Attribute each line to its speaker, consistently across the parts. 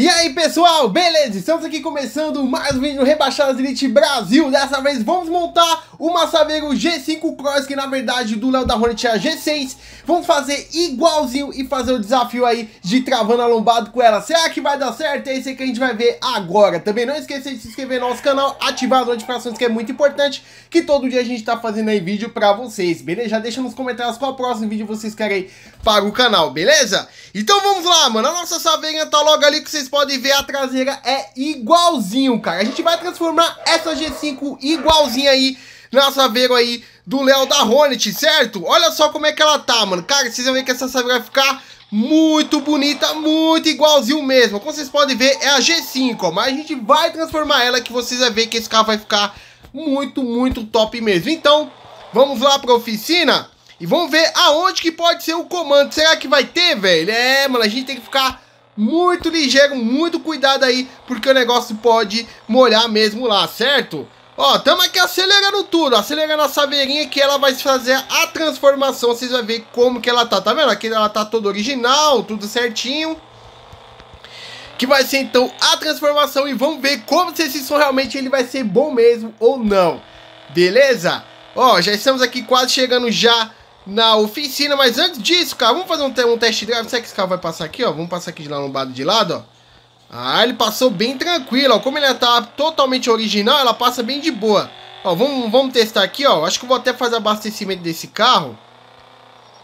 Speaker 1: E aí pessoal, beleza? Estamos aqui começando mais um vídeo Rebaixadas Elite Brasil Dessa vez vamos montar uma Saveiro G5 Cross Que na verdade do Léo da Hornet é a G6 Vamos fazer igualzinho e fazer o desafio aí de travando a lombada com ela Será que vai dar certo? É isso que a gente vai ver agora Também não esqueça de se inscrever no nosso canal Ativar as notificações que é muito importante Que todo dia a gente tá fazendo aí vídeo pra vocês, beleza? Já deixa nos comentários qual próximo vídeo vocês querem para o canal, beleza? Então vamos lá, mano A nossa Saveirinha tá logo ali que vocês podem ver, a traseira é igualzinho, cara. A gente vai transformar essa G5 igualzinha aí na Saveiro aí do Léo da Hornet, certo? Olha só como é que ela tá, mano. Cara, vocês vão ver que essa Saveiro vai ficar muito bonita, muito igualzinho mesmo. Como vocês podem ver, é a G5, ó. Mas a gente vai transformar ela que vocês vão ver que esse carro vai ficar muito, muito top mesmo. Então, vamos lá pra oficina e vamos ver aonde que pode ser o comando. Será que vai ter, velho? É, mano, a gente tem que ficar muito ligeiro, muito cuidado aí, porque o negócio pode molhar mesmo lá, certo? Ó, tamo aqui acelerando tudo, acelerando a saveirinha que ela vai fazer a transformação, vocês vão ver como que ela tá, tá vendo? Aqui ela tá toda original, tudo certinho. Que vai ser então a transformação e vamos ver como se esse som realmente ele vai ser bom mesmo ou não, beleza? Ó, já estamos aqui quase chegando já na oficina. Mas antes disso, cara, vamos fazer um, um test drive. Será que esse carro vai passar aqui, ó? Vamos passar aqui de lado de lado, ó. Ah, ele passou bem tranquilo, ó. Como ele tá totalmente original, ela passa bem de boa. Ó, vamos, vamos testar aqui, ó. Acho que eu vou até fazer abastecimento desse carro.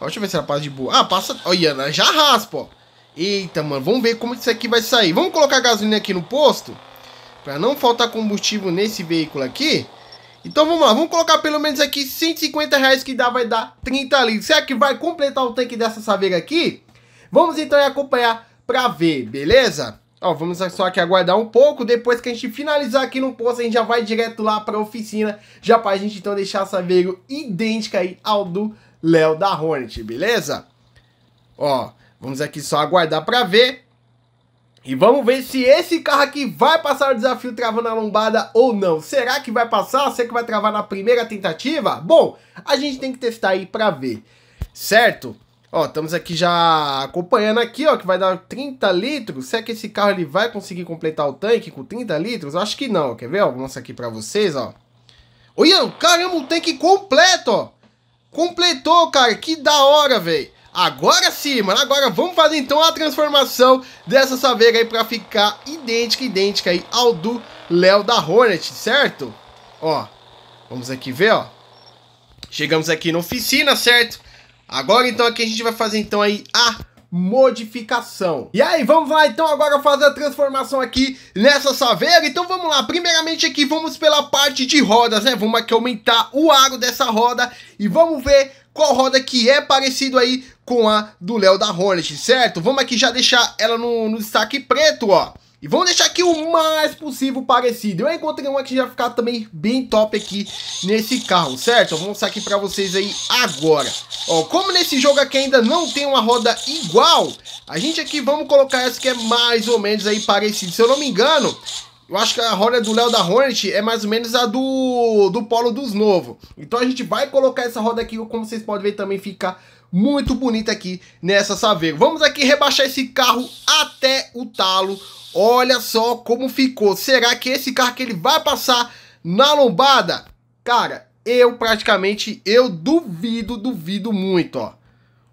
Speaker 1: Ó, deixa eu ver se ela passa de boa. Ah, passa... Olha, já raspa, ó. Eita, mano, vamos ver como isso aqui vai sair. Vamos colocar gasolina aqui no posto. Pra não faltar combustível nesse veículo aqui. Então vamos lá, vamos colocar pelo menos aqui 150 reais que dá, vai dar 30 litros. Será que vai completar o tanque dessa saveira aqui? Vamos então acompanhar para ver, beleza? Ó, vamos só aqui aguardar um pouco, depois que a gente finalizar aqui no posto, a gente já vai direto lá para a oficina, já para a gente então deixar a saveira idêntica aí ao do Léo da Hornet, beleza? Ó, vamos aqui só aguardar para ver. E vamos ver se esse carro aqui vai passar o desafio travando a lombada ou não. Será que vai passar? Será que vai travar na primeira tentativa? Bom, a gente tem que testar aí pra ver, certo? Ó, estamos aqui já acompanhando aqui, ó, que vai dar 30 litros. Será que esse carro ele vai conseguir completar o tanque com 30 litros? Eu acho que não, quer ver? Ó, vou mostrar aqui pra vocês, ó. Olha, caramba, o tanque completo, ó. Completou, cara, que da hora, velho. Agora sim, mano. Agora vamos fazer então a transformação dessa Saveira aí pra ficar idêntica, idêntica aí ao do Léo da Hornet, certo? Ó, vamos aqui ver, ó. Chegamos aqui na oficina, certo? Agora então aqui a gente vai fazer então aí a modificação. E aí, vamos lá então agora fazer a transformação aqui nessa saveira. Então vamos lá, primeiramente aqui vamos pela parte de rodas, né? Vamos aqui aumentar o aro dessa roda e vamos ver qual roda que é parecido aí com a do Léo da Hornet, certo? Vamos aqui já deixar ela no, no destaque preto, ó. E vamos deixar aqui o mais possível parecido. Eu encontrei uma que já ficar também bem top aqui nesse carro, certo? Eu vou mostrar aqui pra vocês aí agora. Ó, como nesse jogo aqui ainda não tem uma roda igual, a gente aqui vamos colocar essa que é mais ou menos aí parecida. Se eu não me engano, eu acho que a rolha do Léo da Hornet é mais ou menos a do, do Polo dos Novo. Então a gente vai colocar essa roda aqui, como vocês podem ver, também fica muito bonita aqui nessa Saveiro. Vamos aqui rebaixar esse carro até o talo. Olha só como ficou. Será que esse carro que ele vai passar na lombada? Cara, eu praticamente, eu duvido, duvido muito, ó.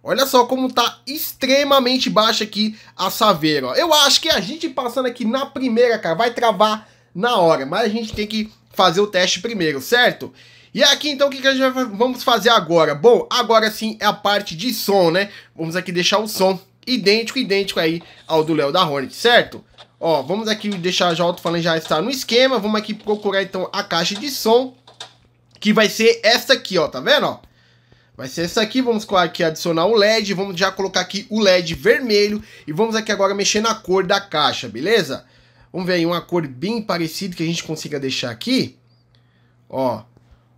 Speaker 1: Olha só como tá extremamente baixa aqui a Saveiro. Ó. Eu acho que a gente passando aqui na primeira, cara, vai travar na hora. Mas a gente tem que fazer o teste primeiro, certo? E é aqui então o que, que a gente vai, vamos fazer agora? Bom, agora sim é a parte de som, né? Vamos aqui deixar o som idêntico, idêntico aí ao do Léo da Hornet, certo? Ó, vamos aqui deixar já o alto-falante já estar no esquema. Vamos aqui procurar então a caixa de som, que vai ser essa aqui, ó, tá vendo, ó? Vai ser essa aqui, vamos aqui adicionar o LED, vamos já colocar aqui o LED vermelho e vamos aqui agora mexer na cor da caixa, beleza? Vamos ver aí uma cor bem parecida que a gente consiga deixar aqui. Ó,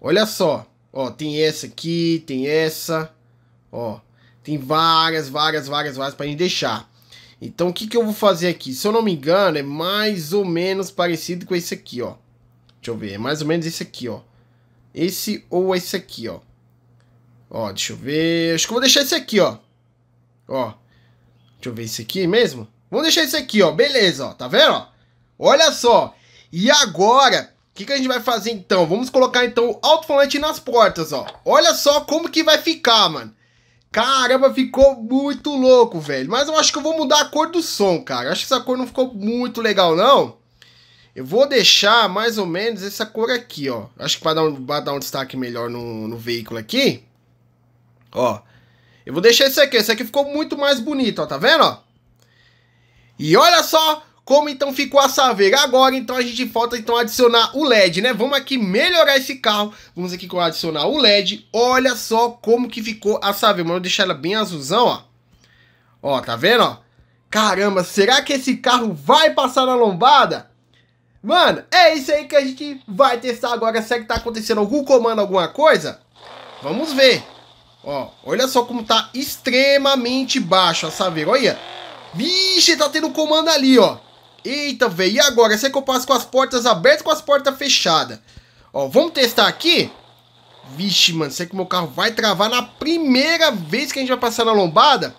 Speaker 1: olha só, ó, tem essa aqui, tem essa, ó, tem várias, várias, várias, várias pra gente deixar. Então o que que eu vou fazer aqui? Se eu não me engano, é mais ou menos parecido com esse aqui, ó. Deixa eu ver, é mais ou menos esse aqui, ó. Esse ou esse aqui, ó. Ó, deixa eu ver. Acho que eu vou deixar esse aqui, ó. Ó. Deixa eu ver esse aqui mesmo. Vamos deixar esse aqui, ó. Beleza, ó. Tá vendo, ó? Olha só. E agora, o que, que a gente vai fazer então? Vamos colocar então o alto-falante nas portas, ó. Olha só como que vai ficar, mano. Caramba, ficou muito louco, velho. Mas eu acho que eu vou mudar a cor do som, cara. acho que essa cor não ficou muito legal, não. Eu vou deixar mais ou menos essa cor aqui, ó. Acho que vai dar um, vai dar um destaque melhor no, no veículo aqui. Ó. Eu vou deixar esse aqui. Esse aqui ficou muito mais bonito, ó. Tá vendo, ó? E olha só como então ficou a saveira. Agora então a gente falta então adicionar o LED, né? Vamos aqui melhorar esse carro. Vamos aqui adicionar o LED. Olha só como que ficou a saveira. Vamos deixar ela bem azulzão, ó. Ó, tá vendo, ó? Caramba, será que esse carro vai passar na lombada? Mano, é isso aí que a gente vai testar agora. Será que tá acontecendo algum comando, alguma coisa? Vamos ver. Ó, olha só como tá extremamente baixo a Saveiro. Olha. Vixe, tá tendo comando ali, ó. Eita, velho. E agora? Será é que eu passo com as portas abertas com as portas fechadas? Ó, vamos testar aqui? Vixe, mano. Será que meu carro vai travar na primeira vez que a gente vai passar na lombada?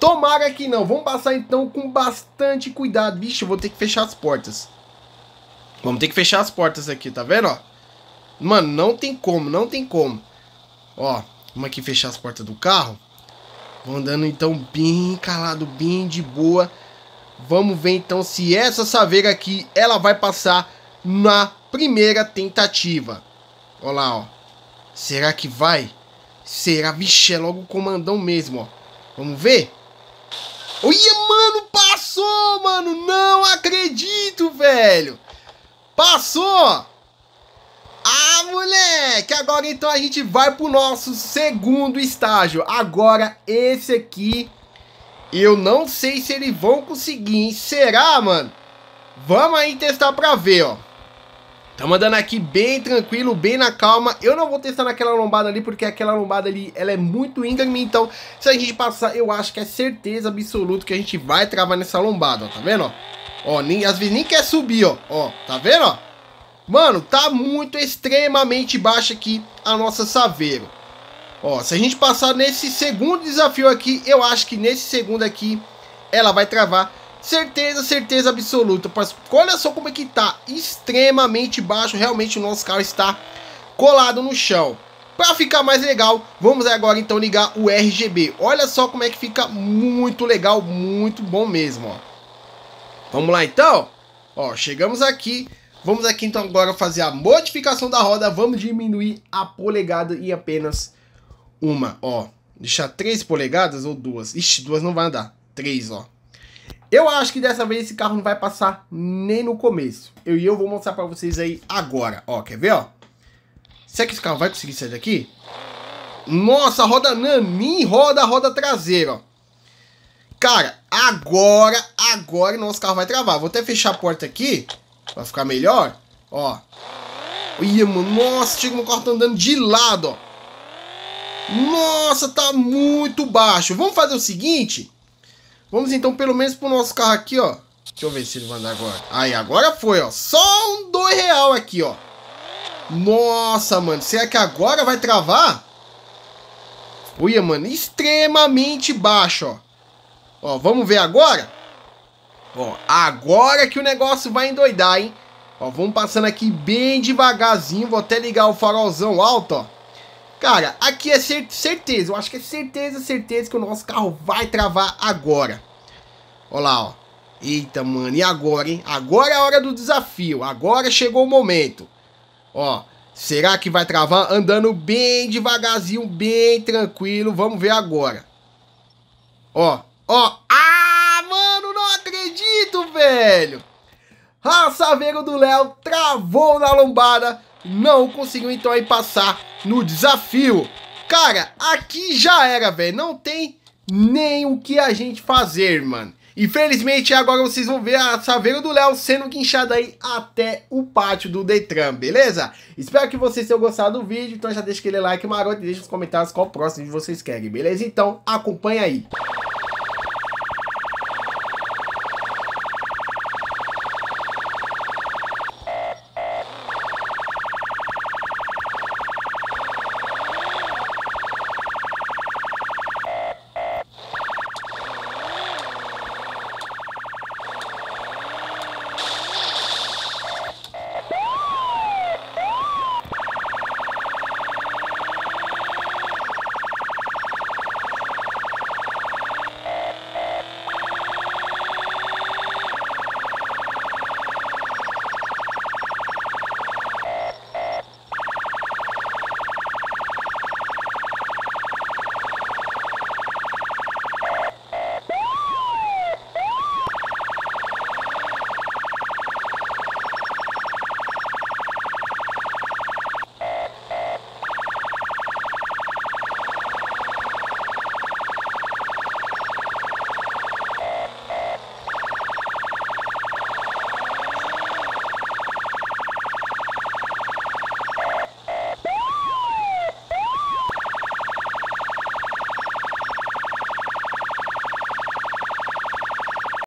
Speaker 1: Tomara que não. Vamos passar então com bastante cuidado. Vixe, eu vou ter que fechar as portas. Vamos ter que fechar as portas aqui, tá vendo, ó? Mano, não tem como, não tem como. Ó, Vamos aqui fechar as portas do carro. Vou andando então bem calado, bem de boa. Vamos ver então se essa saveira aqui ela vai passar na primeira tentativa. Olha lá, ó. Será que vai? Será? Vixe, é logo o comandão mesmo, ó. Vamos ver? Olha, mano, passou, mano. Não acredito, velho. Passou. Ah, moleque! Agora então a gente vai pro nosso segundo estágio. Agora esse aqui, eu não sei se eles vão conseguir, hein? Será, mano? Vamos aí testar pra ver, ó. Tá mandando aqui bem tranquilo, bem na calma. Eu não vou testar naquela lombada ali, porque aquela lombada ali, ela é muito íngreme. Então, se a gente passar, eu acho que é certeza absoluta que a gente vai travar nessa lombada, ó. Tá vendo, ó? Ó, nem, às vezes nem quer subir, ó. Ó, tá vendo, ó? Mano, tá muito extremamente baixa aqui a nossa Saveiro. Ó, se a gente passar nesse segundo desafio aqui, eu acho que nesse segundo aqui ela vai travar. Certeza, certeza absoluta. Olha só como é que tá. Extremamente baixo. Realmente o nosso carro está colado no chão. Para ficar mais legal, vamos agora então ligar o RGB. Olha só como é que fica muito legal, muito bom mesmo, ó. Vamos lá então? Ó, chegamos aqui Vamos aqui então agora fazer a modificação da roda. Vamos diminuir a polegada em apenas uma, ó. Deixar três polegadas ou duas? Ixi, duas não vai andar. Três, ó. Eu acho que dessa vez esse carro não vai passar nem no começo. Eu e eu vou mostrar pra vocês aí agora. Ó, quer ver, ó? Será que esse carro vai conseguir sair daqui? Nossa, roda Nami, roda, roda traseira, ó. Cara, agora, agora nosso carro vai travar. Vou até fechar a porta aqui Pra ficar melhor. Ó. Ia, mano. Nossa, chega uma corta andando de lado, ó. Nossa, tá muito baixo. Vamos fazer o seguinte. Vamos então pelo menos pro nosso carro aqui, ó. Deixa eu ver se ele vai andar agora. Aí, agora foi, ó. Só um dois real aqui, ó. Nossa, mano. Será que agora vai travar? Uia, mano. Extremamente baixo, ó. Ó, vamos ver agora? Ó, agora que o negócio vai endoidar, hein? Ó, vamos passando aqui bem devagarzinho. Vou até ligar o farolzão alto, ó. Cara, aqui é cer certeza. Eu acho que é certeza, certeza que o nosso carro vai travar agora. Ó lá, ó. Eita, mano. E agora, hein? Agora é a hora do desafio. Agora chegou o momento. Ó, será que vai travar? Andando bem devagarzinho, bem tranquilo. Vamos ver agora. Ó, ó, velho! Raçaveiro do Léo travou na lombada, não conseguiu então aí passar no desafio. Cara, aqui já era, velho, não tem nem o que a gente fazer, mano. Infelizmente, agora vocês vão ver a Saveiro do Léo sendo guinchada aí até o pátio do Detran, beleza? Espero que vocês tenham gostado do vídeo, então já deixa aquele like maroto e deixa nos comentários qual próximo de vocês querem, beleza? Então, acompanha aí.